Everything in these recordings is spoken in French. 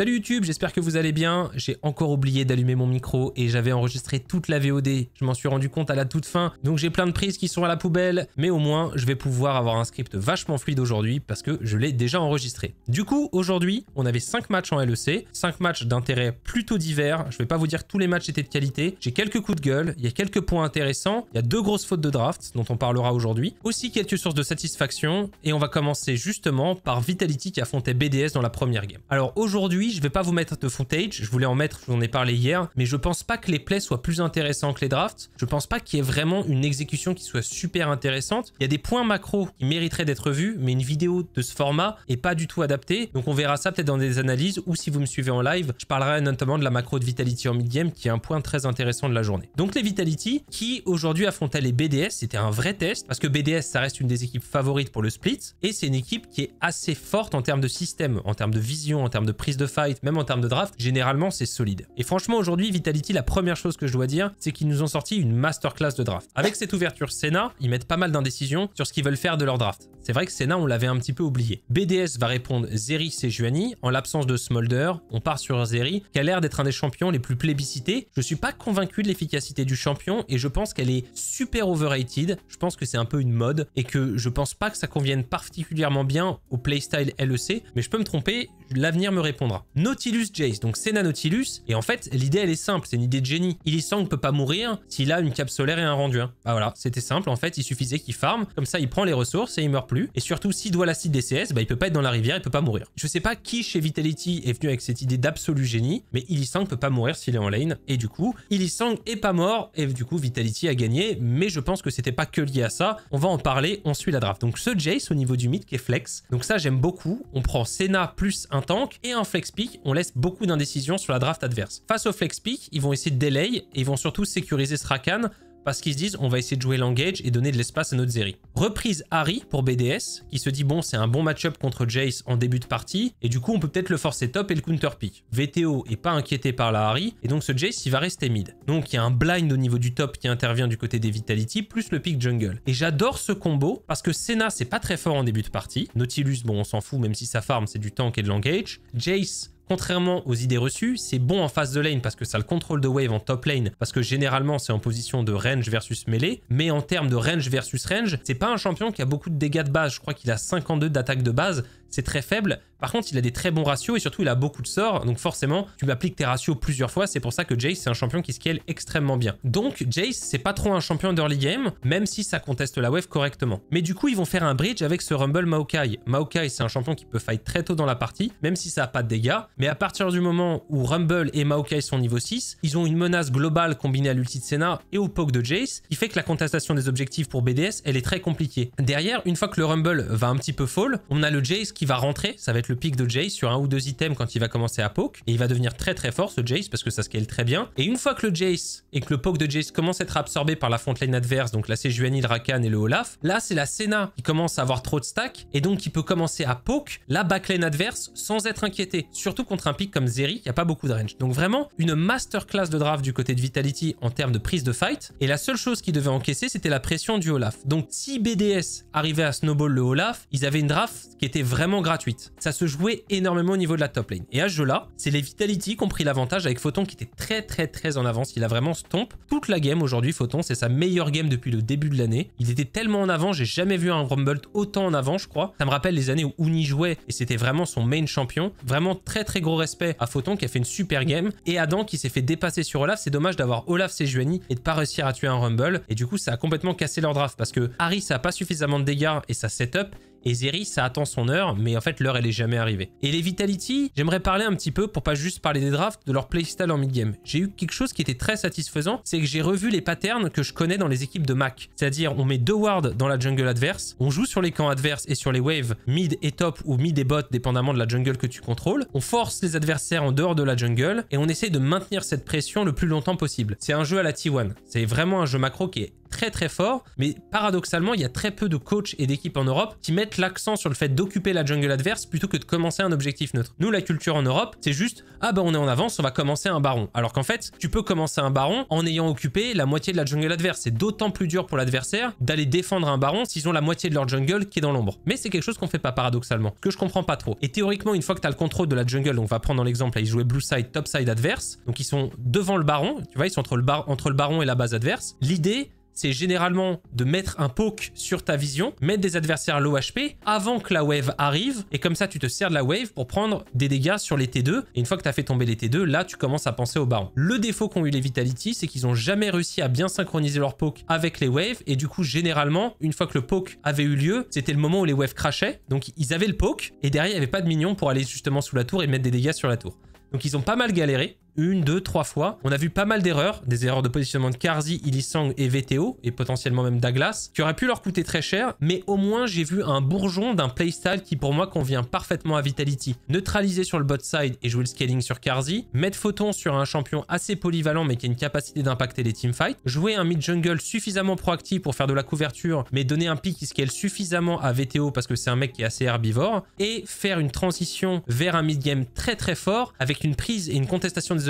Salut YouTube, j'espère que vous allez bien. J'ai encore oublié d'allumer mon micro et j'avais enregistré toute la VOD. Je m'en suis rendu compte à la toute fin. Donc j'ai plein de prises qui sont à la poubelle. Mais au moins, je vais pouvoir avoir un script vachement fluide aujourd'hui parce que je l'ai déjà enregistré. Du coup, aujourd'hui, on avait 5 matchs en LEC. 5 matchs d'intérêt plutôt divers. Je vais pas vous dire tous les matchs étaient de qualité. J'ai quelques coups de gueule. Il y a quelques points intéressants. Il y a deux grosses fautes de draft dont on parlera aujourd'hui. Aussi quelques sources de satisfaction. Et on va commencer justement par Vitality qui affrontait BDS dans la première game. Alors aujourd'hui, je ne vais pas vous mettre de footage, je voulais en mettre, j'en ai parlé hier, mais je pense pas que les plays soient plus intéressants que les drafts. Je pense pas qu'il y ait vraiment une exécution qui soit super intéressante. Il y a des points macro qui mériteraient d'être vus, mais une vidéo de ce format est pas du tout adaptée. Donc on verra ça peut-être dans des analyses ou si vous me suivez en live, je parlerai notamment de la macro de Vitality en mid-game qui est un point très intéressant de la journée. Donc les Vitality qui aujourd'hui affrontaient les BDS, c'était un vrai test parce que BDS ça reste une des équipes favorites pour le split et c'est une équipe qui est assez forte en termes de système, en termes de vision, en termes de prise de phase même en termes de draft, généralement c'est solide. Et franchement aujourd'hui, Vitality, la première chose que je dois dire, c'est qu'ils nous ont sorti une masterclass de draft. Avec cette ouverture Senna, ils mettent pas mal d'indécisions sur ce qu'ils veulent faire de leur draft. C'est vrai que Senna, on l'avait un petit peu oublié. BDS va répondre Zeri Sejuani. En l'absence de Smolder, on part sur Zeri, qui a l'air d'être un des champions les plus plébiscités. Je suis pas convaincu de l'efficacité du champion et je pense qu'elle est super overrated. Je pense que c'est un peu une mode et que je pense pas que ça convienne particulièrement bien au playstyle LEC, mais je peux me tromper, l'avenir me répondra. Nautilus Jace, donc Senna Nautilus. Et en fait, l'idée, elle est simple, c'est une idée de génie. ne peut pas mourir s'il a une cape solaire et un rendu. Hein. Bah voilà, c'était simple. En fait, il suffisait qu'il farme. Comme ça, il prend les ressources et il meurt plus. Et surtout, s'il doit l'acide CS, bah il peut pas être dans la rivière, il peut pas mourir. Je sais pas qui chez Vitality est venu avec cette idée d'absolu génie, mais ne peut pas mourir s'il est en lane. Et du coup, Illisang est pas mort. Et du coup, Vitality a gagné. Mais je pense que c'était pas que lié à ça. On va en parler, on suit la draft. Donc ce Jace au niveau du mythe qui est flex. Donc ça, j'aime beaucoup. On prend Senna plus un tank et un flex on laisse beaucoup d'indécisions sur la draft adverse. Face au flex pick, ils vont essayer de delay et ils vont surtout sécuriser rakan parce qu'ils se disent on va essayer de jouer Langage et donner de l'espace à notre Zeri. Reprise Harry pour BDS, qui se dit bon c'est un bon match-up contre Jace en début de partie, et du coup on peut peut-être le forcer top et le counter pick. VTO est pas inquiété par la Harry, et donc ce Jace il va rester mid. Donc il y a un blind au niveau du top qui intervient du côté des Vitality, plus le pick jungle. Et j'adore ce combo, parce que Senna c'est pas très fort en début de partie, Nautilus bon on s'en fout même si sa farm c'est du tank et de Langage, Jace Contrairement aux idées reçues, c'est bon en phase de lane parce que ça le contrôle de wave en top lane, parce que généralement c'est en position de range versus melee, mais en termes de range versus range, c'est pas un champion qui a beaucoup de dégâts de base, je crois qu'il a 52 d'attaque de base, c'est très faible. Par contre, il a des très bons ratios et surtout, il a beaucoup de sorts. Donc forcément, tu appliques tes ratios plusieurs fois. C'est pour ça que Jace, c'est un champion qui scale extrêmement bien. Donc Jace, c'est pas trop un champion d'early game, même si ça conteste la wave correctement. Mais du coup, ils vont faire un bridge avec ce Rumble Maokai. Maokai, c'est un champion qui peut fight très tôt dans la partie, même si ça a pas de dégâts. Mais à partir du moment où Rumble et Maokai sont niveau 6, ils ont une menace globale combinée à l'ulti de Senna et au poke de Jace, qui fait que la contestation des objectifs pour BDS, elle est très compliquée. Derrière, une fois que le Rumble va un petit peu fall, on a le Jace qui qui va rentrer, ça va être le pic de Jace sur un ou deux items quand il va commencer à poke, et il va devenir très très fort ce Jace parce que ça scale très bien. Et une fois que le Jace et que le poke de Jace commence à être absorbé par la frontline adverse, donc là c'est le Rakan et le Olaf, là c'est la Senna qui commence à avoir trop de stack et donc qui peut commencer à poke la backline adverse sans être inquiété, surtout contre un pic comme Zeri qui a pas beaucoup de range. Donc vraiment une masterclass de draft du côté de Vitality en termes de prise de fight, et la seule chose qui devait encaisser c'était la pression du Olaf. Donc si BDS arrivait à snowball le Olaf, ils avaient une draft qui était vraiment gratuite. Ça se jouait énormément au niveau de la top lane. Et à ce jeu-là, c'est les Vitality qui ont pris l'avantage avec Photon qui était très très très en avance. Il a vraiment stomp toute la game aujourd'hui. Photon, c'est sa meilleure game depuis le début de l'année. Il était tellement en avant, j'ai jamais vu un Rumble autant en avant, je crois. Ça me rappelle les années où Uni jouait et c'était vraiment son main champion. Vraiment très très gros respect à Photon qui a fait une super game et Adam qui s'est fait dépasser sur Olaf. C'est dommage d'avoir Olaf Sejuani et de pas réussir à tuer un Rumble. Et du coup, ça a complètement cassé leur draft parce que Harry, ça a pas suffisamment de dégâts et sa setup et Zeri, ça attend son heure, mais en fait l'heure elle est jamais arrivée. Et les Vitality, j'aimerais parler un petit peu, pour pas juste parler des drafts, de leur playstyle en mid-game. J'ai eu quelque chose qui était très satisfaisant, c'est que j'ai revu les patterns que je connais dans les équipes de Mac. C'est-à-dire on met deux wards dans la jungle adverse, on joue sur les camps adverses et sur les waves mid et top ou mid et bot, dépendamment de la jungle que tu contrôles. On force les adversaires en dehors de la jungle et on essaie de maintenir cette pression le plus longtemps possible. C'est un jeu à la T1. C'est vraiment un jeu macro qui est très très fort, mais paradoxalement, il y a très peu de coachs et d'équipes en Europe qui mettent l'accent sur le fait d'occuper la jungle adverse plutôt que de commencer un objectif neutre. Nous, la culture en Europe, c'est juste « Ah bah on est en avance, on va commencer un baron ». Alors qu'en fait, tu peux commencer un baron en ayant occupé la moitié de la jungle adverse. C'est d'autant plus dur pour l'adversaire d'aller défendre un baron s'ils ont la moitié de leur jungle qui est dans l'ombre. Mais c'est quelque chose qu'on fait pas paradoxalement, que je comprends pas trop. Et théoriquement, une fois que tu as le contrôle de la jungle, donc on va prendre l'exemple, là ils jouaient blue side, top side adverse, donc ils sont devant le baron, tu vois, ils sont entre le, entre le baron et la base adverse. L'idée, c'est généralement de mettre un poke sur ta vision, mettre des adversaires à low HP avant que la wave arrive, et comme ça tu te sers de la wave pour prendre des dégâts sur les T2, et une fois que tu as fait tomber les T2, là tu commences à penser au baron. Le défaut qu'ont eu les Vitality, c'est qu'ils n'ont jamais réussi à bien synchroniser leur poke avec les waves, et du coup généralement, une fois que le poke avait eu lieu, c'était le moment où les waves crachaient, donc ils avaient le poke, et derrière il n'y avait pas de minion pour aller justement sous la tour et mettre des dégâts sur la tour. Donc ils ont pas mal galéré, une, deux, trois fois. On a vu pas mal d'erreurs, des erreurs de positionnement de Karzi, Ilisang et VTO, et potentiellement même Douglas, qui auraient pu leur coûter très cher, mais au moins j'ai vu un bourgeon d'un playstyle qui pour moi convient parfaitement à Vitality. Neutraliser sur le bot side et jouer le scaling sur Karzi, mettre photon sur un champion assez polyvalent mais qui a une capacité d'impacter les teamfights, jouer un mid-jungle suffisamment proactif pour faire de la couverture, mais donner un pick qui scale suffisamment à VTO parce que c'est un mec qui est assez herbivore, et faire une transition vers un mid-game très très fort avec une prise et une contestation des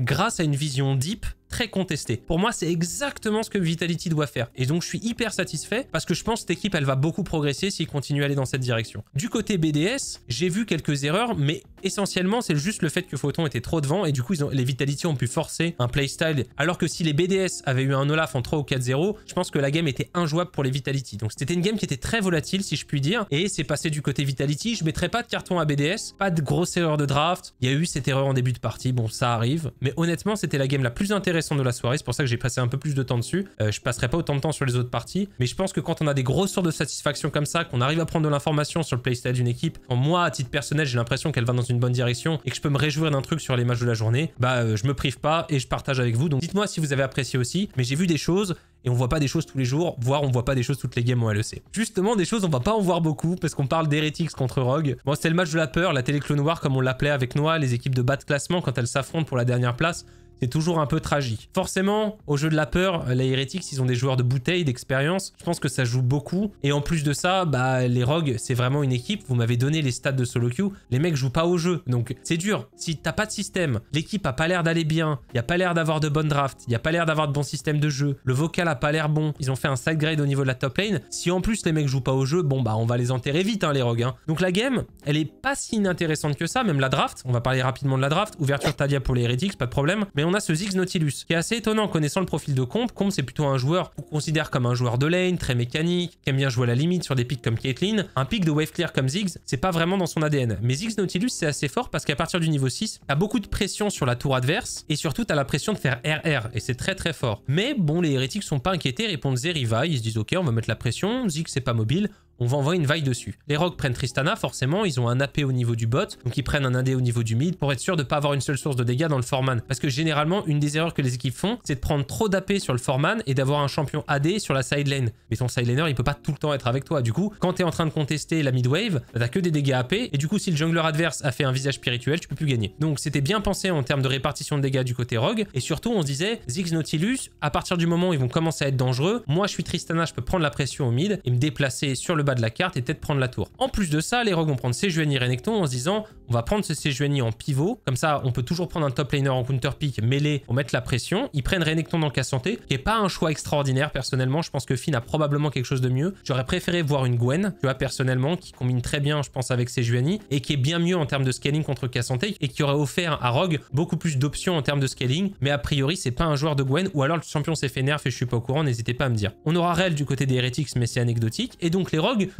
grâce à une vision deep contesté. Pour moi, c'est exactement ce que Vitality doit faire. Et donc, je suis hyper satisfait parce que je pense cette équipe, elle va beaucoup progresser s'il continue à aller dans cette direction. Du côté BDS, j'ai vu quelques erreurs, mais essentiellement, c'est juste le fait que Photon était trop devant et du coup, ils ont, les Vitality ont pu forcer un playstyle. Alors que si les BDS avaient eu un Olaf en 3 ou 4-0, je pense que la game était injouable pour les Vitality. Donc, c'était une game qui était très volatile, si je puis dire. Et c'est passé du côté Vitality. Je mettrai pas de carton à BDS, pas de grosse erreur de draft. Il y a eu cette erreur en début de partie. Bon, ça arrive. Mais honnêtement, c'était la game la plus intéressante de la soirée. C'est pour ça que j'ai passé un peu plus de temps dessus. Euh, je passerai pas autant de temps sur les autres parties. Mais je pense que quand on a des grosses sortes de satisfaction comme ça, qu'on arrive à prendre de l'information sur le playstyle d'une équipe, en moi, à titre personnel, j'ai l'impression qu'elle va dans une bonne direction et que je peux me réjouir d'un truc sur les matchs de la journée, bah euh, je me prive pas et je partage avec vous. Donc dites-moi si vous avez apprécié aussi. Mais j'ai vu des choses et on voit pas des choses tous les jours, voire on voit pas des choses toutes les games en LEC. Justement, des choses on va pas en voir beaucoup parce qu'on parle d'hérétiques contre Rogue. moi c'est le match de la peur, la télé clone comme on l'appelait avec Noah, les équipes de bas de classement quand elles s'affrontent pour la dernière place c'est toujours un peu tragique. Forcément, au jeu de la peur, euh, les hérétiques, ils ont des joueurs de bouteille, d'expérience. Je pense que ça joue beaucoup. Et en plus de ça, bah, les rogues, c'est vraiment une équipe. Vous m'avez donné les stats de solo queue. Les mecs jouent pas au jeu. Donc, c'est dur. Si t'as pas de système, l'équipe a pas l'air d'aller bien, il a pas l'air d'avoir de bonnes drafts, il a pas l'air d'avoir de bon système de jeu, le vocal a pas l'air bon, ils ont fait un side grade au niveau de la top lane. Si en plus les mecs jouent pas au jeu, bon bah on va les enterrer vite, hein, les rogues. Hein. Donc la game, elle est pas si inintéressante que ça. Même la draft, on va parler rapidement de la draft. Ouverture Tadia pour les hérétiques, pas de problème on a ce Ziggs Nautilus, qui est assez étonnant connaissant le profil de Combe. Combe, c'est plutôt un joueur qu'on considère comme un joueur de lane, très mécanique, qui aime bien jouer à la limite sur des pics comme Caitlyn. Un pic de wave clear comme Ziggs, c'est pas vraiment dans son ADN. Mais Ziggs Nautilus, c'est assez fort parce qu'à partir du niveau 6, t'as beaucoup de pression sur la tour adverse, et surtout t'as la pression de faire RR, et c'est très très fort. Mais bon, les hérétiques sont pas inquiétés, répondent Zeriva, ils se disent ok, on va mettre la pression, Ziggs c'est pas mobile, on va envoyer une vaille dessus. Les rogues prennent Tristana, forcément, ils ont un AP au niveau du bot, donc ils prennent un AD au niveau du mid pour être sûr de ne pas avoir une seule source de dégâts dans le foreman. Parce que généralement, une des erreurs que les équipes font, c'est de prendre trop d'AP sur le foreman et d'avoir un champion AD sur la side lane. Mais ton side laner, il peut pas tout le temps être avec toi. Du coup, quand tu es en train de contester la mid wave, t'as que des dégâts AP et du coup, si le jungler adverse a fait un visage spirituel, tu peux plus gagner. Donc c'était bien pensé en termes de répartition de dégâts du côté rogue et surtout, on se disait, Ziggs Nautilus, à partir du moment où ils vont commencer à être dangereux, moi je suis Tristana, je peux prendre la pression au mid et me déplacer sur le bas de la carte et peut-être prendre la tour. En plus de ça, les rogues vont prendre Sejuani Renekton en se disant on va prendre ce Sejuani en pivot, comme ça on peut toujours prendre un top laner en counter pick mêlé pour mettre la pression. Ils prennent Renekton dans le santé, qui n'est pas un choix extraordinaire personnellement, je pense que Finn a probablement quelque chose de mieux. J'aurais préféré voir une Gwen, tu vois personnellement, qui combine très bien je pense avec Sejuani et qui est bien mieux en termes de scaling contre Cassante et qui aurait offert à Rogue beaucoup plus d'options en termes de scaling, mais a priori c'est pas un joueur de Gwen ou alors le champion s'est fait nerf et je suis pas au courant, n'hésitez pas à me dire. On aura Rel du côté des Heretics mais c'est anecdotique et donc les Rogues Rogue.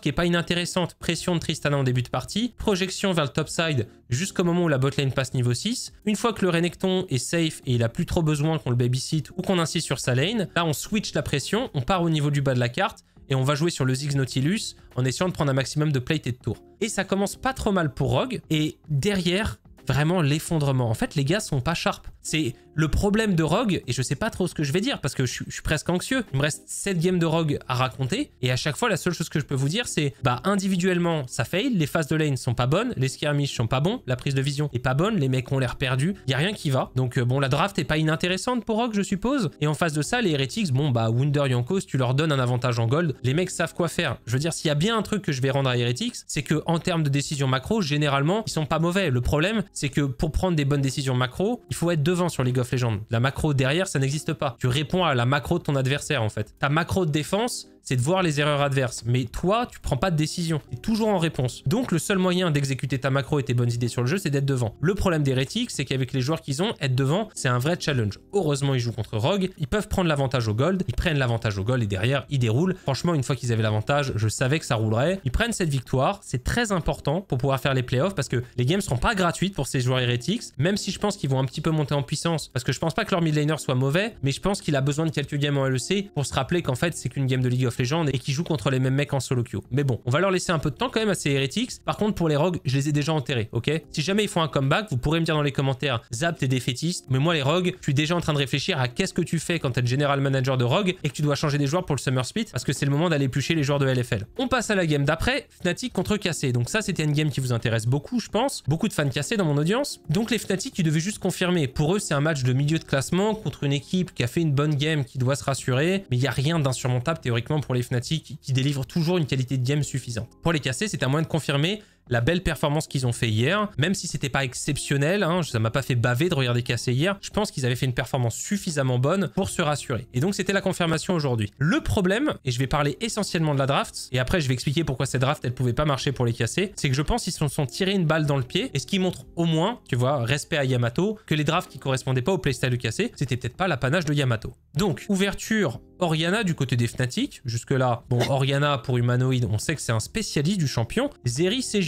qui est pas inintéressante. Pression de Tristana en début de partie, projection vers le topside jusqu'au moment où la botlane passe niveau 6. Une fois que le Renekton est safe et il a plus trop besoin qu'on le babysit ou qu'on insiste sur sa lane, là on switch la pression, on part au niveau du bas de la carte et on va jouer sur le Ziggs Nautilus en essayant de prendre un maximum de plate et de tour. Et ça commence pas trop mal pour Rogue et derrière, vraiment l'effondrement. En fait, les gars sont pas sharp. C'est le problème de Rogue, et je sais pas trop ce que je vais dire parce que je, suis presque anxieux, il me reste 7 games de Rogue à raconter, et à chaque fois la seule chose que je peux vous dire c'est, bah individuellement ça fail, les phases de lane sont pas bonnes, les skirmishes sont pas bons, la prise de vision est pas bonne, les mecs ont l'air perdus, y a rien qui va. Donc euh, bon la draft est pas inintéressante pour Rogue je suppose, et en face de ça les Heretics, bon bah Wunder yankos, tu leur donnes un avantage en gold, les mecs savent quoi faire. Je veux dire s'il y a bien un truc que je vais rendre à Heretics, c'est que en termes de décisions macro, généralement ils sont pas mauvais. Le problème c'est que pour prendre des bonnes décisions macro, il faut être devant sur les la macro derrière, ça n'existe pas. Tu réponds à la macro de ton adversaire en fait. Ta macro de défense, c'est de voir les erreurs adverses. Mais toi, tu prends pas de décision. Tu es toujours en réponse. Donc, le seul moyen d'exécuter ta macro et tes bonnes idées sur le jeu, c'est d'être devant. Le problème des c'est qu'avec les joueurs qu'ils ont, être devant, c'est un vrai challenge. Heureusement, ils jouent contre Rogue. Ils peuvent prendre l'avantage au gold. Ils prennent l'avantage au gold et derrière, ils déroulent. Franchement, une fois qu'ils avaient l'avantage, je savais que ça roulerait. Ils prennent cette victoire. C'est très important pour pouvoir faire les playoffs parce que les games seront pas gratuites pour ces joueurs hérétiques, même si je pense qu'ils vont un petit peu monter en puissance parce que je pense pas que leur mid laner soit mauvais, mais je pense qu'il a besoin de quelques games en LEC pour se rappeler qu'en fait, c'est qu'une game de of et qui jouent contre les mêmes mecs en solo queue. Mais bon, on va leur laisser un peu de temps quand même à ces Heretics. Par contre, pour les rogues, je les ai déjà enterrés, ok Si jamais ils font un comeback, vous pourrez me dire dans les commentaires, Zap, t'es défaitiste. Mais moi, les rogues, je suis déjà en train de réfléchir à qu'est-ce que tu fais quand t'es general manager de rogue et que tu dois changer des joueurs pour le Summer Split parce que c'est le moment d'aller pucher les joueurs de LFL. On passe à la game d'après, Fnatic contre Cassé. Donc ça, c'était une game qui vous intéresse beaucoup, je pense. Beaucoup de fans KC dans mon audience. Donc les Fnatic, tu devaient juste confirmer. Pour eux, c'est un match de milieu de classement contre une équipe qui a fait une bonne game, qui doit se rassurer. Mais il n'y a rien d'insurmontable théoriquement pour les Fnatic qui délivrent toujours une qualité de game suffisante. Pour les casser, c'est un moyen de confirmer la belle performance qu'ils ont fait hier, même si c'était pas exceptionnel, hein, ça m'a pas fait baver de regarder casser hier, je pense qu'ils avaient fait une performance suffisamment bonne pour se rassurer. Et donc c'était la confirmation aujourd'hui. Le problème, et je vais parler essentiellement de la draft, et après je vais expliquer pourquoi cette draft elle pouvait pas marcher pour les casser, c'est que je pense qu'ils se sont tirés une balle dans le pied, et ce qui montre au moins, tu vois, respect à Yamato, que les drafts qui correspondaient pas au playstyle de casser, c'était peut-être pas l'apanage de Yamato. Donc, ouverture Oriana du côté des Fnatic, jusque là, bon, Oriana pour humanoïde, on sait que c'est un spécialiste du champion, Zeri c'est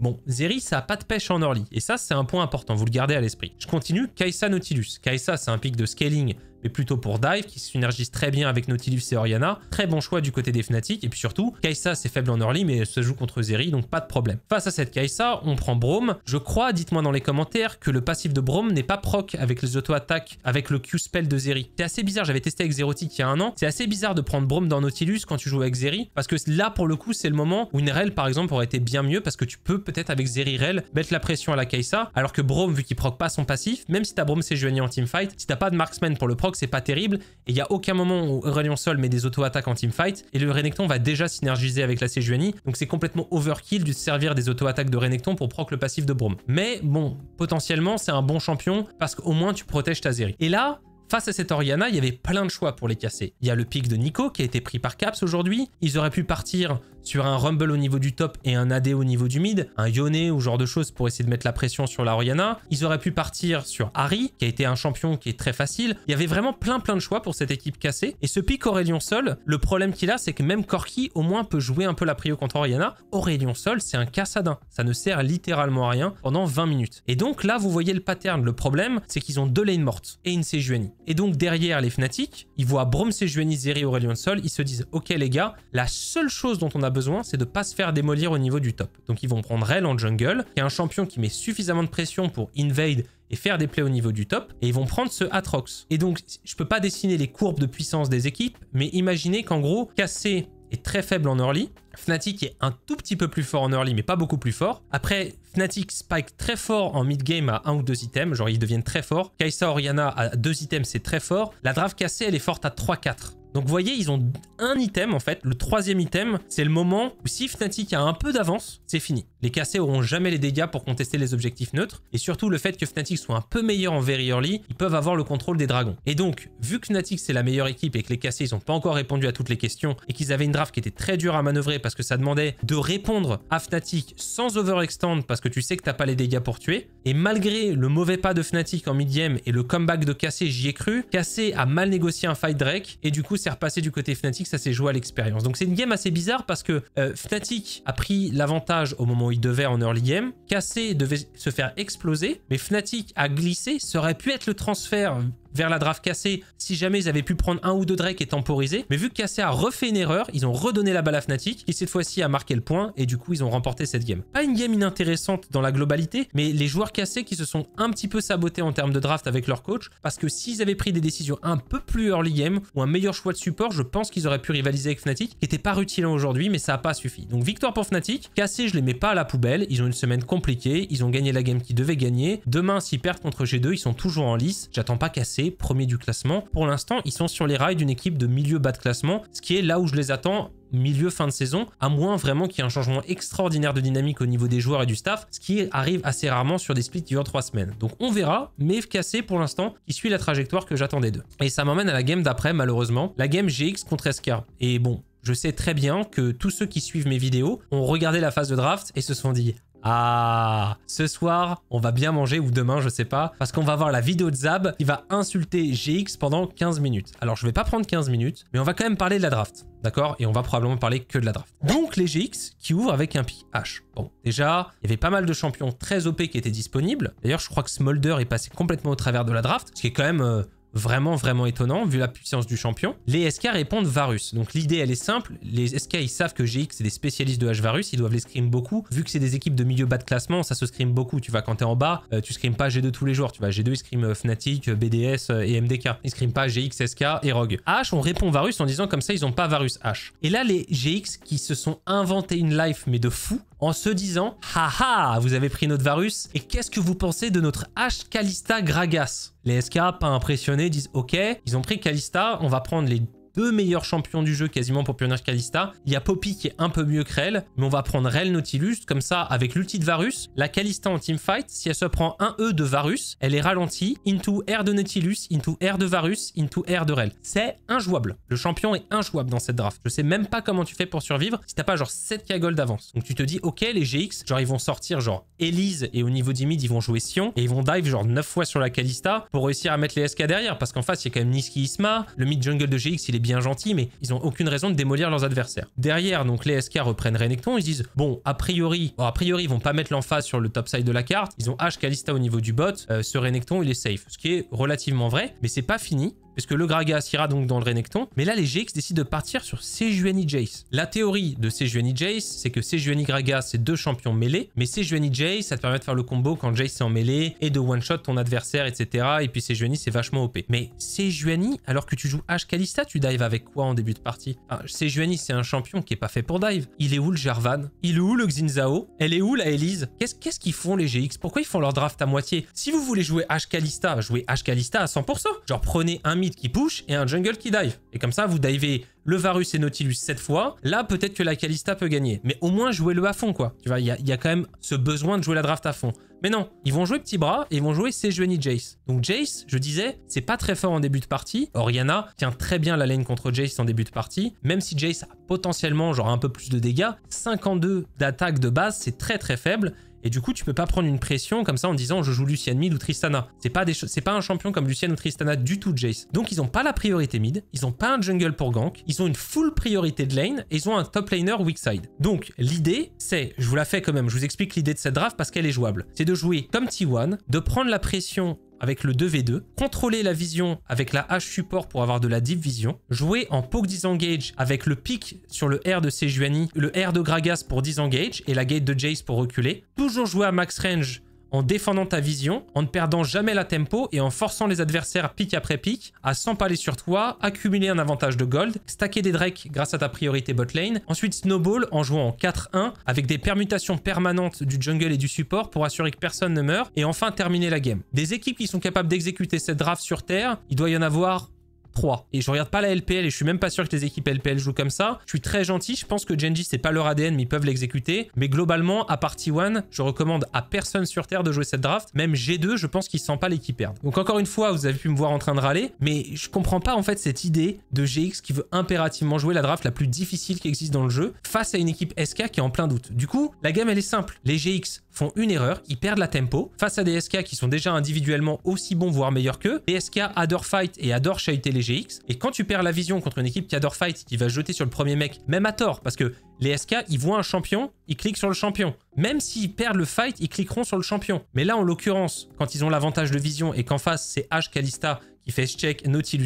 Bon, Zeri, ça a pas de pêche en Orly, et ça, c'est un point important, vous le gardez à l'esprit. Je continue, Kaisa Nautilus. Kaisa, c'est un pic de scaling mais plutôt pour Dive, qui synergise très bien avec Nautilus et Oriana. Très bon choix du côté des Fnatic, et puis surtout, Kaisa c'est faible en early, mais se joue contre Zeri, donc pas de problème. Face à cette Kaisa, on prend Brome. Je crois, dites-moi dans les commentaires, que le passif de Brome n'est pas proc avec les auto-attaques, avec le Q-spell de Zeri. C'est assez bizarre, j'avais testé avec Zerotic il y a un an, c'est assez bizarre de prendre Brome dans Nautilus quand tu joues avec Zeri, parce que là, pour le coup, c'est le moment où une Rel, par exemple, aurait été bien mieux, parce que tu peux peut-être avec Zeri Rel mettre la pression à la Kaisa, alors que Brome, vu qu'il proc pas son passif, même si ta Brome s'est joigné en teamfight, si t'as pas de marksman pour le proc, c'est pas terrible. Et il n'y a aucun moment où Eurelion Sol met des auto-attaques en teamfight. Et le Renekton va déjà synergiser avec la Sejuani. Donc c'est complètement overkill de servir des auto-attaques de Renekton pour proc le passif de Brome. Mais bon, potentiellement, c'est un bon champion parce qu'au moins tu protèges ta Zeri. Et là, Face à cette Oriana, il y avait plein de choix pour les casser. Il y a le pic de Nico qui a été pris par Caps aujourd'hui. Ils auraient pu partir sur un Rumble au niveau du top et un AD au niveau du mid, un Yone ou genre de choses pour essayer de mettre la pression sur la Oriana. Ils auraient pu partir sur Harry, qui a été un champion qui est très facile. Il y avait vraiment plein plein de choix pour cette équipe cassée. Et ce pic Aurélion Sol, le problème qu'il a, c'est que même Corki au moins peut jouer un peu la prio contre Oriana. Aurélien Sol, c'est un cassadin. Ça ne sert littéralement à rien pendant 20 minutes. Et donc là, vous voyez le pattern. Le problème, c'est qu'ils ont deux lanes mortes et une Sejuani. Et donc derrière les Fnatic, ils voient Brom, Sejuani, Zeri, Aurelion Sol, ils se disent ok les gars, la seule chose dont on a besoin c'est de pas se faire démolir au niveau du top. Donc ils vont prendre Rel en jungle, qui est un champion qui met suffisamment de pression pour invade et faire des plays au niveau du top, et ils vont prendre ce Atrox. Et donc je peux pas dessiner les courbes de puissance des équipes, mais imaginez qu'en gros, casser est très faible en early. Fnatic est un tout petit peu plus fort en early, mais pas beaucoup plus fort. Après, Fnatic spike très fort en mid-game à un ou deux items, genre ils deviennent très forts. Kaisa Oriana à deux items, c'est très fort. La draft cassée, elle est forte à 3-4. Donc vous voyez, ils ont un item en fait, le troisième item, c'est le moment où si Fnatic a un peu d'avance, c'est fini. Les cassés auront jamais les dégâts pour contester les objectifs neutres, et surtout le fait que Fnatic soit un peu meilleur en Very Early, ils peuvent avoir le contrôle des dragons. Et donc, vu que Fnatic c'est la meilleure équipe et que les cassés ils n'ont pas encore répondu à toutes les questions, et qu'ils avaient une draft qui était très dure à manœuvrer parce que ça demandait de répondre à Fnatic sans overextend parce que tu sais que t'as pas les dégâts pour tuer, et malgré le mauvais pas de Fnatic en mid et le comeback de Cassé, j'y ai cru, Cassé a mal négocié un fight Drake, et du coup c'est repassé du côté Fnatic, ça s'est joué à l'expérience. Donc c'est une game assez bizarre parce que euh, Fnatic a pris l'avantage au moment où il devait en early game. Cassé devait se faire exploser, mais Fnatic a glissé. Ça aurait pu être le transfert vers la draft cassée, si jamais ils avaient pu prendre un ou deux Drake et temporiser. Mais vu que Cassé a refait une erreur, ils ont redonné la balle à Fnatic qui cette fois-ci a marqué le point et du coup ils ont remporté cette game. Pas une game inintéressante dans la globalité, mais les joueurs Cassé qui se sont un petit peu sabotés en termes de draft avec leur coach parce que s'ils avaient pris des décisions un peu plus early game ou un meilleur choix de support, je pense qu'ils auraient pu rivaliser avec Fnatic qui était pas rutilant aujourd'hui mais ça n'a pas suffi. Donc victoire pour Fnatic, Cassé je les mets pas à la poubelle, ils ont une semaine compliquée, ils ont gagné la game qu'ils devaient gagner. Demain s'ils perdent contre G2, ils sont toujours en lice, j'attends pas Cassé Premier du classement. Pour l'instant, ils sont sur les rails d'une équipe de milieu bas de classement, ce qui est là où je les attends milieu fin de saison, à moins vraiment qu'il y ait un changement extraordinaire de dynamique au niveau des joueurs et du staff, ce qui arrive assez rarement sur des splits durant 3 semaines. Donc on verra, mais FKC pour l'instant, qui suit la trajectoire que j'attendais d'eux. Et ça m'emmène à la game d'après malheureusement, la game GX contre SK. Et bon, je sais très bien que tous ceux qui suivent mes vidéos ont regardé la phase de draft et se sont dit ah, ce soir, on va bien manger ou demain, je sais pas, parce qu'on va voir la vidéo de Zab qui va insulter GX pendant 15 minutes. Alors, je vais pas prendre 15 minutes, mais on va quand même parler de la draft. D'accord Et on va probablement parler que de la draft. Donc les GX qui ouvrent avec un Pi H. Bon, déjà, il y avait pas mal de champions très OP qui étaient disponibles. D'ailleurs, je crois que Smolder est passé complètement au travers de la draft, ce qui est quand même euh, vraiment vraiment étonnant vu la puissance du champion. Les SK répondent Varus. Donc l'idée elle est simple, les SK ils savent que GX c'est des spécialistes de H-Varus, ils doivent les scrim beaucoup. Vu que c'est des équipes de milieu bas de classement, ça se scrim beaucoup. Tu vas quand t'es en bas, euh, tu scrimes pas G2 tous les jours, tu vas G2 ils scriment euh, Fnatic, euh, BDS et MDK. Ils scriment pas GX, SK et Rogue. H on répond Varus en disant comme ça ils ont pas Varus H. Et là les GX qui se sont inventés une life mais de fou, en se disant « Haha, vous avez pris notre Varus, et qu'est-ce que vous pensez de notre H Calista Gragas ?» Les SK, pas impressionnés, disent « Ok, ils ont pris Calista, on va prendre les deux meilleurs champions du jeu quasiment pour Pioneer Kalista. Il y a Poppy qui est un peu mieux que Rel, mais on va prendre Rel Nautilus, comme ça avec l'ulti de Varus, la Kalista en teamfight, si elle se prend un E de Varus, elle est ralentie, into R de Nautilus, into R de Varus, into R de Rel. C'est injouable. Le champion est injouable dans cette draft. Je sais même pas comment tu fais pour survivre si t'as pas genre 7 gold d'avance. Donc tu te dis, ok, les GX, genre ils vont sortir genre Elise et au niveau 10 mid, ils vont jouer Sion et ils vont dive genre 9 fois sur la Kalista pour réussir à mettre les SK derrière parce qu'en face, il y a quand même Niski Isma, le mid jungle de GX, il est bien gentil, mais ils n'ont aucune raison de démolir leurs adversaires. Derrière, donc les SK reprennent Renekton, ils disent bon, a priori, a priori, ils vont pas mettre l'emphase sur le top side de la carte. Ils ont H Kalista au niveau du bot. Euh, ce Renekton, il est safe, ce qui est relativement vrai, mais c'est pas fini que le Gragas ira donc dans le Renekton. Mais là, les GX décident de partir sur Sejuani Jace. La théorie de Sejuani Jace, c'est que Sejuani Gragas, c'est deux champions mêlés, mais Sejuani Jace, ça te permet de faire le combo quand Jace est en mêlée et de one-shot ton adversaire, etc. Et puis Sejuani, c'est vachement OP. Mais Sejuani, alors que tu joues H tu dives avec quoi en début de partie ah, Sejuani, c'est un champion qui est pas fait pour dive. Il est où le Jarvan Il est où le Xinzao Elle est où la Elise Qu'est-ce qu'ils font les GX Pourquoi ils font leur draft à moitié Si vous voulez jouer H Kalista, jouez H à 100%. Genre prenez un qui push et un jungle qui dive. Et comme ça, vous divez le Varus et Nautilus 7 fois. Là, peut-être que la Calista peut gagner. Mais au moins, jouez-le à fond, quoi. Tu vois, il y, a, quand même ce besoin de jouer la draft à fond. Mais non, ils vont jouer petit bras et ils vont jouer Sejuani Jace. Donc Jace, je disais, c'est pas très fort en début de partie. Oriana tient très bien la lane contre Jace en début de partie. Même si Jace a potentiellement genre un peu plus de dégâts, 52 d'attaque de base, c'est très très faible. Et du coup, tu peux pas prendre une pression comme ça en disant je joue Lucien mid ou Tristana. C'est pas, pas un champion comme Lucien ou Tristana du tout, Jace. Donc ils ont pas la priorité mid, ils ont pas un jungle pour gank, ils ont une full priorité de lane et ils ont un top laner weak side. Donc l'idée, c'est, je vous la fais quand même, je vous explique l'idée de cette draft parce qu'elle est jouable. C'est de jouer comme T1, de prendre la pression avec le 2v2, contrôler la vision avec la H support pour avoir de la deep vision, jouer en poke disengage avec le pic sur le R de Sejuani, le R de Gragas pour disengage et la gate de Jace pour reculer, toujours jouer à max range en défendant ta vision, en ne perdant jamais la tempo et en forçant les adversaires pic après pic à s'empaler sur toi, accumuler un avantage de gold, stacker des drakes grâce à ta priorité bot lane, ensuite snowball en jouant en 4-1 avec des permutations permanentes du jungle et du support pour assurer que personne ne meurt et enfin terminer la game. Des équipes qui sont capables d'exécuter cette draft sur terre, il doit y en avoir 3. Et je regarde pas la LPL et je suis même pas sûr que les équipes LPL jouent comme ça. Je suis très gentil, je pense que Genji c'est pas leur ADN mais ils peuvent l'exécuter. Mais globalement, à partie 1, je recommande à personne sur Terre de jouer cette draft. Même G2, je pense qu'il sent pas l'équipe perdre. Donc encore une fois, vous avez pu me voir en train de râler, mais je comprends pas en fait cette idée de GX qui veut impérativement jouer la draft la plus difficile qui existe dans le jeu face à une équipe SK qui est en plein doute. Du coup, la gamme elle est simple. Les GX font une erreur, ils perdent la tempo face à des SK qui sont déjà individuellement aussi bons voire meilleurs qu'eux. Les SK adore fight et adore chahuter les et quand tu perds la vision contre une équipe qui adore fight, qui va jeter sur le premier mec, même à tort, parce que les SK, ils voient un champion, ils cliquent sur le champion. Même s'ils perdent le fight, ils cliqueront sur le champion. Mais là, en l'occurrence, quand ils ont l'avantage de vision et qu'en face, c'est H Kalista qui fait check Naughty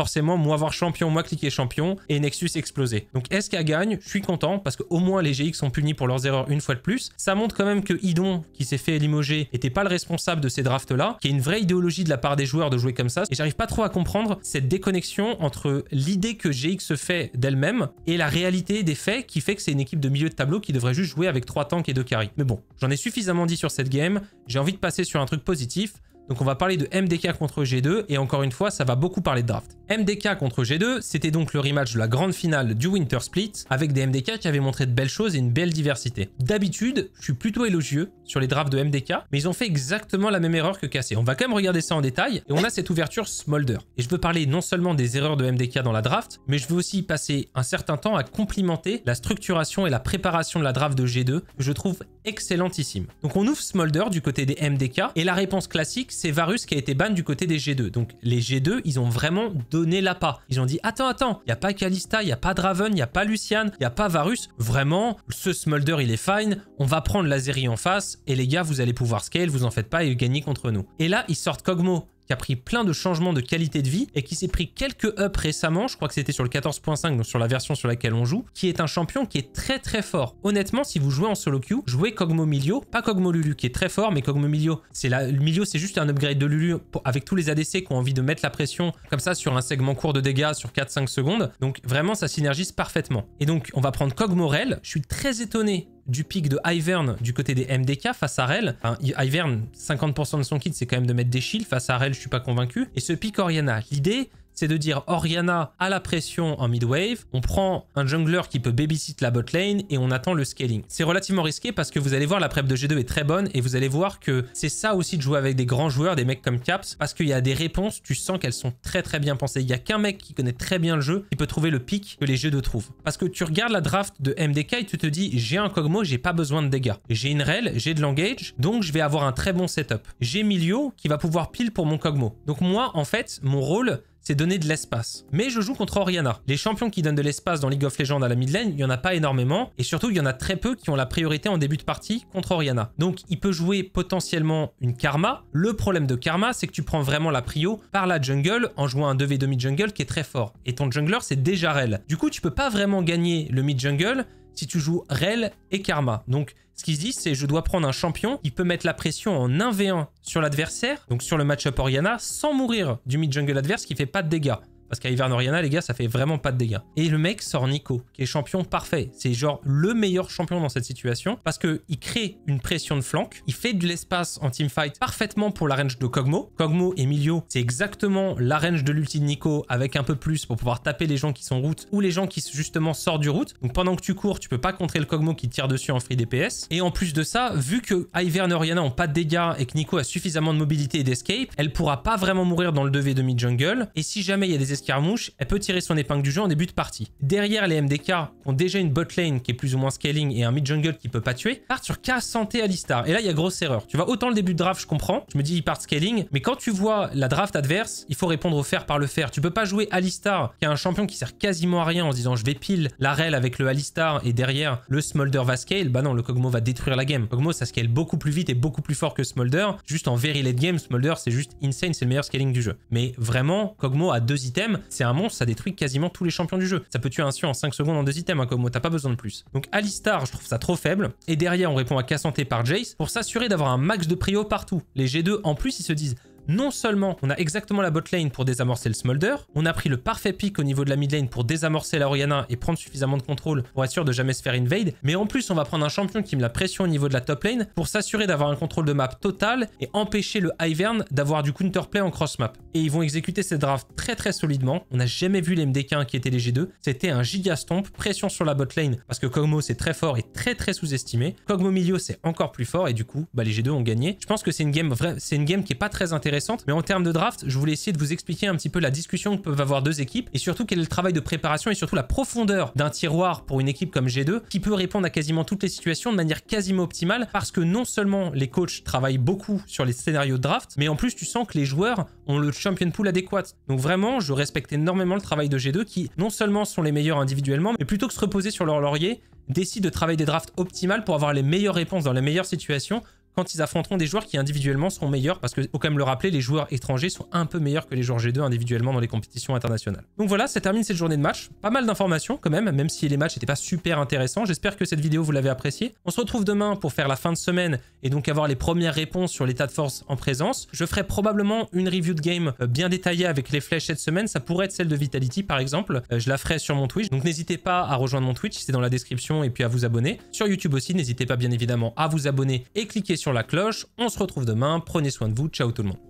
forcément, moi voir champion, moi cliquer champion, et Nexus exploser. Donc est-ce SK gagne, je suis content, parce qu'au moins les GX sont punis pour leurs erreurs une fois de plus. Ça montre quand même que Idon, qui s'est fait limoger, n'était pas le responsable de ces drafts-là, qui est une vraie idéologie de la part des joueurs de jouer comme ça, et j'arrive pas trop à comprendre cette déconnexion entre l'idée que GX se fait d'elle-même et la réalité des faits qui fait que c'est une équipe de milieu de tableau qui devrait juste jouer avec trois tanks et 2 carry. Mais bon, j'en ai suffisamment dit sur cette game, j'ai envie de passer sur un truc positif, donc on va parler de MDK contre G2 et encore une fois ça va beaucoup parler de draft. MDK contre G2 c'était donc le rematch de la grande finale du Winter Split avec des MDK qui avaient montré de belles choses et une belle diversité. D'habitude je suis plutôt élogieux sur les drafts de MDK mais ils ont fait exactement la même erreur que Cassé. On va quand même regarder ça en détail et on a cette ouverture Smolder. Et je veux parler non seulement des erreurs de MDK dans la draft mais je veux aussi passer un certain temps à complimenter la structuration et la préparation de la draft de G2 que je trouve excellentissime. Donc on ouvre Smolder du côté des MDK et la réponse classique c'est Varus qui a été ban du côté des G2. Donc les G2, ils ont vraiment donné l'appât. Ils ont dit attends, attends, il n'y a pas Kalista, il n'y a pas Draven, il n'y a pas Lucian, il n'y a pas Varus. Vraiment, ce Smolder, il est fine. On va prendre l'Azeri en face et les gars, vous allez pouvoir scale, vous en faites pas et gagner contre nous. Et là, ils sortent Cogmo." qui a pris plein de changements de qualité de vie et qui s'est pris quelques ups récemment, je crois que c'était sur le 14.5, donc sur la version sur laquelle on joue, qui est un champion qui est très très fort. Honnêtement, si vous jouez en solo queue, jouez Kog'Maw Milio, pas Kog'Maw Lulu qui est très fort, mais Kog'Maw Milio, c'est le Milio c'est juste un upgrade de Lulu pour... avec tous les ADC qui ont envie de mettre la pression comme ça sur un segment court de dégâts sur 4-5 secondes, donc vraiment ça synergise parfaitement. Et donc on va prendre Rel. je suis très étonné du pic de Ivern du côté des MDK face à Rel. Ivern, 50% de son kit, c'est quand même de mettre des shields. Face à Rel, je suis pas convaincu. Et ce pic Oriana. L'idée, c'est de dire Oriana à la pression en mid-wave, on prend un jungler qui peut babysit la bot lane et on attend le scaling. C'est relativement risqué parce que vous allez voir la prep de G2 est très bonne et vous allez voir que c'est ça aussi de jouer avec des grands joueurs, des mecs comme Caps, parce qu'il y a des réponses, tu sens qu'elles sont très très bien pensées. Il n'y a qu'un mec qui connaît très bien le jeu qui peut trouver le pic que les G2 trouvent. Parce que tu regardes la draft de MDK et tu te dis j'ai un Kogmo, j'ai pas besoin de dégâts. J'ai une rel, j'ai de l'engage, donc je vais avoir un très bon setup. J'ai Milio qui va pouvoir pile pour mon Kogmo. Donc moi en fait, mon rôle c'est donner de l'espace. Mais je joue contre Oriana. Les champions qui donnent de l'espace dans League of Legends à la mid lane, il n'y en a pas énormément. Et surtout, il y en a très peu qui ont la priorité en début de partie contre Oriana. Donc, il peut jouer potentiellement une Karma. Le problème de Karma, c'est que tu prends vraiment la prio par la jungle en jouant un 2v2 mid jungle qui est très fort. Et ton jungler, c'est déjà Rel. Du coup, tu peux pas vraiment gagner le mid jungle si tu joues Rel et Karma. Donc ce qu'ils disent, c'est je dois prendre un champion, qui peut mettre la pression en 1v1 sur l'adversaire, donc sur le match-up Oriana, sans mourir du mid-jungle adverse qui fait pas de dégâts. Parce qu'Hiver Noriana, les gars, ça fait vraiment pas de dégâts. Et le mec sort Nico, qui est champion parfait. C'est genre le meilleur champion dans cette situation parce qu'il crée une pression de flanc, il fait de l'espace en teamfight parfaitement pour la range de Kogmo. Kogmo et Milio, c'est exactement la range de l'ulti de Nico avec un peu plus pour pouvoir taper les gens qui sont route ou les gens qui justement sortent du route. Donc pendant que tu cours, tu peux pas contrer le Kogmo qui tire dessus en free DPS. Et en plus de ça, vu que Noriana ont pas de dégâts et que Nico a suffisamment de mobilité et d'escape, elle pourra pas vraiment mourir dans le 2v2 mid-jungle. Et si jamais il y a des Carmouche, elle peut tirer son épingle du jeu en début de partie. Derrière les MDK ont déjà une bot lane qui est plus ou moins scaling et un mid jungle qui peut pas tuer, partent sur K santé Alistar. Et là, il y a grosse erreur. Tu vois, autant le début de draft, je comprends. Je me dis, il part scaling. Mais quand tu vois la draft adverse, il faut répondre au fer par le fer. Tu peux pas jouer Alistar, qui est un champion qui sert quasiment à rien en se disant, je vais pile la rel avec le Alistar et derrière le Smolder va scale. Bah non, le Kogmo va détruire la game. Kogmo, ça scale beaucoup plus vite et beaucoup plus fort que Smolder. Juste en very late game, Smolder, c'est juste insane. C'est le meilleur scaling du jeu. Mais vraiment, Kogmo a deux items c'est un monstre, ça détruit quasiment tous les champions du jeu. Ça peut tuer un sion en 5 secondes en 2 items, hein, comme t'as pas besoin de plus. Donc Alistar, je trouve ça trop faible. Et derrière, on répond à Cassanté par Jace pour s'assurer d'avoir un max de prio partout. Les G2, en plus, ils se disent non seulement on a exactement la bot lane pour désamorcer le Smolder, on a pris le parfait pic au niveau de la mid lane pour désamorcer la Orianna et prendre suffisamment de contrôle pour être sûr de jamais se faire invade, mais en plus on va prendre un champion qui met la pression au niveau de la top lane pour s'assurer d'avoir un contrôle de map total et empêcher le Ivern d'avoir du counterplay en cross map. Et ils vont exécuter ces drafts très très solidement, on n'a jamais vu les MDK qui étaient les G2, c'était un giga stomp, pression sur la bot lane parce que Kogmo c'est très fort et très très sous-estimé, Kogmo milieu c'est encore plus fort et du coup bah, les G2 ont gagné. Je pense que c'est une game, c'est une game qui est pas très intéressante mais en termes de draft, je voulais essayer de vous expliquer un petit peu la discussion que peuvent avoir deux équipes et surtout quel est le travail de préparation et surtout la profondeur d'un tiroir pour une équipe comme G2 qui peut répondre à quasiment toutes les situations de manière quasiment optimale parce que non seulement les coachs travaillent beaucoup sur les scénarios de draft, mais en plus tu sens que les joueurs ont le champion pool adéquat. Donc vraiment, je respecte énormément le travail de G2 qui non seulement sont les meilleurs individuellement, mais plutôt que se reposer sur leur laurier, décident de travailler des drafts optimales pour avoir les meilleures réponses dans les meilleures situations quand ils affronteront des joueurs qui individuellement seront meilleurs, parce que faut quand même le rappeler, les joueurs étrangers sont un peu meilleurs que les joueurs G2 individuellement dans les compétitions internationales. Donc voilà, ça termine cette journée de match. Pas mal d'informations quand même, même si les matchs n'étaient pas super intéressants. J'espère que cette vidéo vous l'avez appréciée. On se retrouve demain pour faire la fin de semaine et donc avoir les premières réponses sur l'état de force en présence. Je ferai probablement une review de game euh, bien détaillée avec les flèches cette semaine. Ça pourrait être celle de Vitality par exemple. Euh, je la ferai sur mon Twitch. Donc n'hésitez pas à rejoindre mon Twitch, c'est dans la description et puis à vous abonner. Sur YouTube aussi, n'hésitez pas bien évidemment à vous abonner et cliquer sur la cloche. On se retrouve demain. Prenez soin de vous. Ciao tout le monde.